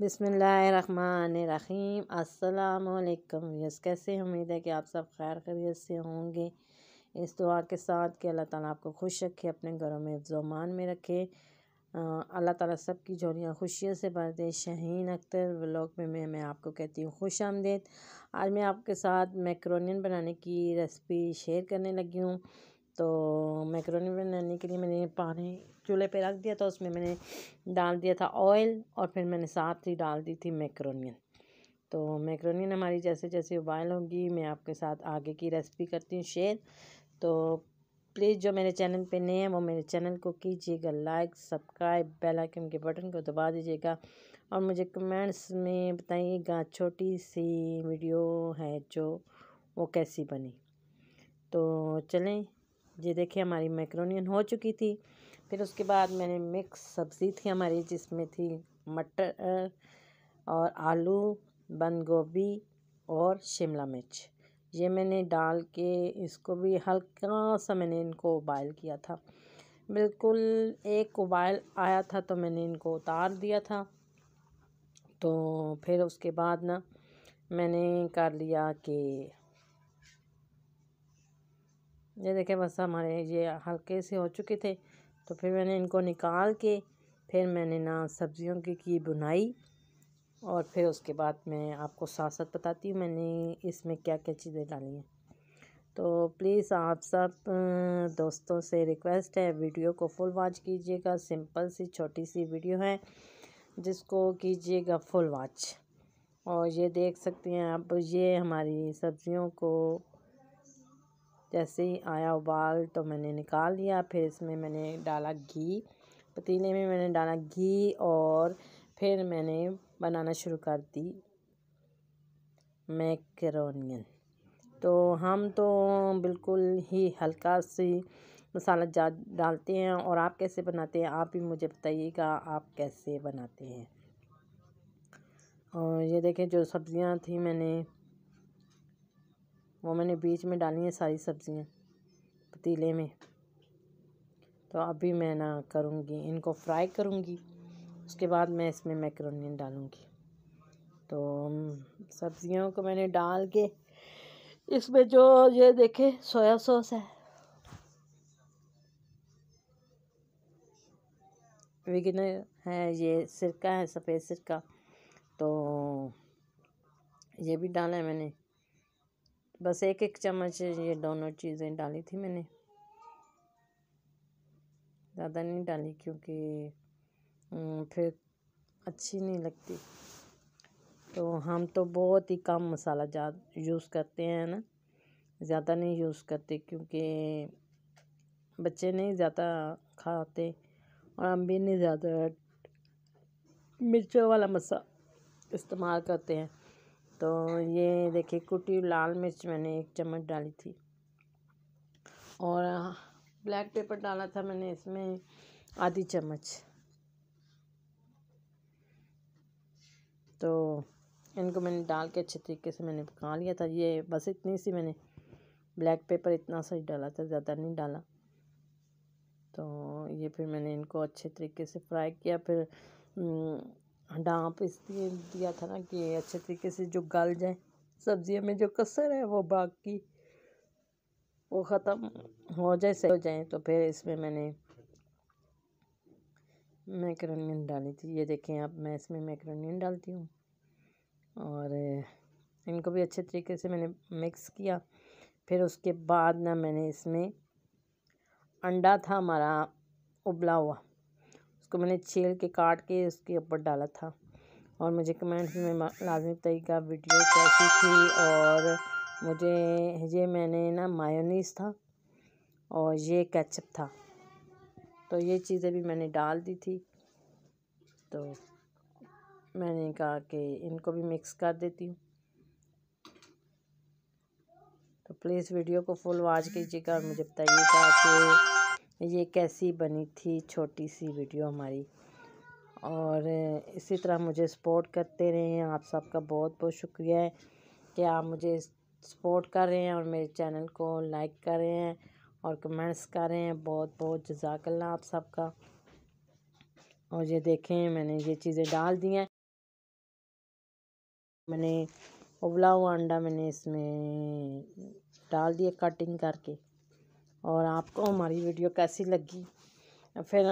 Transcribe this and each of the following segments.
बिसमीम अल्लाम यस कैसे उम्मीद है कि आप सब खैर खरीत से होंगे इस दुआ के साथ कि अल्लाह ताला आपको खुश रखे अपने घरों में जोमान में रखे अल्लाह ताला सब की झोलियाँ खुशियों से भर दे शहीन अख्तर ब्लॉग में मैं मैं आपको कहती हूँ खुश आमदेद आज मैं आपके साथ मैक्रोनियन बनाने की रेसिपी शेयर करने लगी हूँ तो मैक्रोनी बनाने के लिए मैंने पानी चूल्हे पे रख दिया था उसमें मैंने डाल दिया था ऑयल और फिर मैंने साथ ही डाल दी थी मैक्रोनियन तो मैक्रोनियन हमारी जैसे जैसे उबाइल होगी मैं आपके साथ आगे की रेसिपी करती हूँ शेयर तो प्लीज़ जो मेरे चैनल पे नए हैं वो मेरे चैनल को कीजिएगा लाइक सब्सक्राइब बेल आइकन के बटन को दबा दीजिएगा और मुझे कमेंट्स में बताइएगा छोटी सी वीडियो है जो वो कैसी बनी तो चलें ये देखिए हमारी मैक्रोनियन हो चुकी थी फिर उसके बाद मैंने मिक्स सब्ज़ी थी हमारी जिसमें थी मटर और आलू बंद गोभी और शिमला मिर्च ये मैंने डाल के इसको भी हल्का सा मैंने इनको उबाल किया था बिल्कुल एक उबाल आया था तो मैंने इनको उतार दिया था तो फिर उसके बाद ना मैंने कर लिया कि ये देखें बस हमारे ये हल्के से हो चुके थे तो फिर मैंने इनको निकाल के फिर मैंने ना सब्ज़ियों की की बुनाई और फिर उसके बाद मैं आपको साथ साथ बताती हूँ मैंने इसमें क्या क्या चीज़ें डाली हैं तो प्लीज़ आप सब दोस्तों से रिक्वेस्ट है वीडियो को फुल वॉच कीजिएगा सिंपल सी छोटी सी वीडियो है जिसको कीजिएगा फुल वॉच और ये देख सकते हैं आप ये हमारी सब्ज़ियों को जैसे ही आया उबाल तो मैंने निकाल लिया फिर इसमें मैंने डाला घी पतीले में मैंने डाला घी और फिर मैंने बनाना शुरू कर दी मैकरोनियन तो हम तो बिल्कुल ही हल्का सी मसाला जा डालते हैं और आप कैसे बनाते हैं आप भी मुझे बताइएगा आप कैसे बनाते हैं और ये देखें जो सब्ज़ियां थी मैंने वो मैंने बीच में डाली हैं सारी सब्ज़ियाँ पतीले में तो अभी मैं ना करूँगी इनको फ्राई करूँगी उसके बाद मैं इसमें मैक्रोनियन डालूँगी तो सब्ज़ियों को मैंने डाल के इसमें जो ये देखे सोया सॉस है विगनर है ये सिरका है सफ़ेद सिरका तो ये भी डाला है मैंने बस एक एक चम्मच ये दोनों चीज़ें डाली थी मैंने ज़्यादा नहीं डाली क्योंकि फिर अच्छी नहीं लगती तो हम तो बहुत ही कम मसाला ज़्यादा यूज़ करते हैं ना ज़्यादा नहीं यूज़ करते क्योंकि बच्चे नहीं ज़्यादा खाते और हम भी नहीं ज़्यादा मिर्चों वाला मसा इस्तेमाल करते हैं तो ये देखिए कुटी लाल मिर्च मैंने एक चम्मच डाली थी और ब्लैक पेपर डाला था मैंने इसमें आधी चम्मच तो इनको मैंने डाल के अच्छे तरीके से मैंने पका लिया था ये बस इतनी सी मैंने ब्लैक पेपर इतना सा ही डाला था ज़्यादा नहीं डाला तो ये फिर मैंने इनको अच्छे तरीके से फ्राई किया फिर डाँप इसलिए दिया था ना कि अच्छे तरीके से जो गल जाए सब्जियों में जो कसर है वो बाकी वो ख़त्म हो जाए सही हो जाए तो फिर इसमें मैंने मैक्रोनियन डाली थी ये देखें आप मैं इसमें मैक्रोनियन डालती हूँ और इनको भी अच्छे तरीके से मैंने मिक्स किया फिर उसके बाद ना मैंने इसमें अंडा था हमारा उबला हुआ उसको मैंने छील के काट के उसके ऊपर डाला था और मुझे कमेंट्स में लाजमी का वीडियो कैसी थी और मुझे ये मैंने ना मायोनीस था और ये कैचअप था तो ये चीज़ें भी मैंने डाल दी थी तो मैंने कहा कि इनको भी मिक्स कर देती हूँ तो प्लीज़ वीडियो को फुल वॉच कीजिएगा और मुझे बताइएगा कि ये कैसी बनी थी छोटी सी वीडियो हमारी और इसी तरह मुझे सपोर्ट करते हैं आप सबका बहुत बहुत शुक्रिया है कि आप मुझे सपोर्ट कर रहे हैं और मेरे चैनल को लाइक कर रहे हैं और कमेंट्स कर रहे हैं बहुत बहुत जजाकल्ला आप सबका और ये देखें मैंने ये चीज़ें डाल दी हैं मैंने उबला हुआ अंडा मैंने इसमें डाल दिया कटिंग करके और आपको हमारी वीडियो कैसी लगी फिर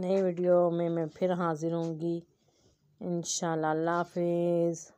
नई वीडियो में मैं फिर हाज़िर होंगी इन शाला हाफिज़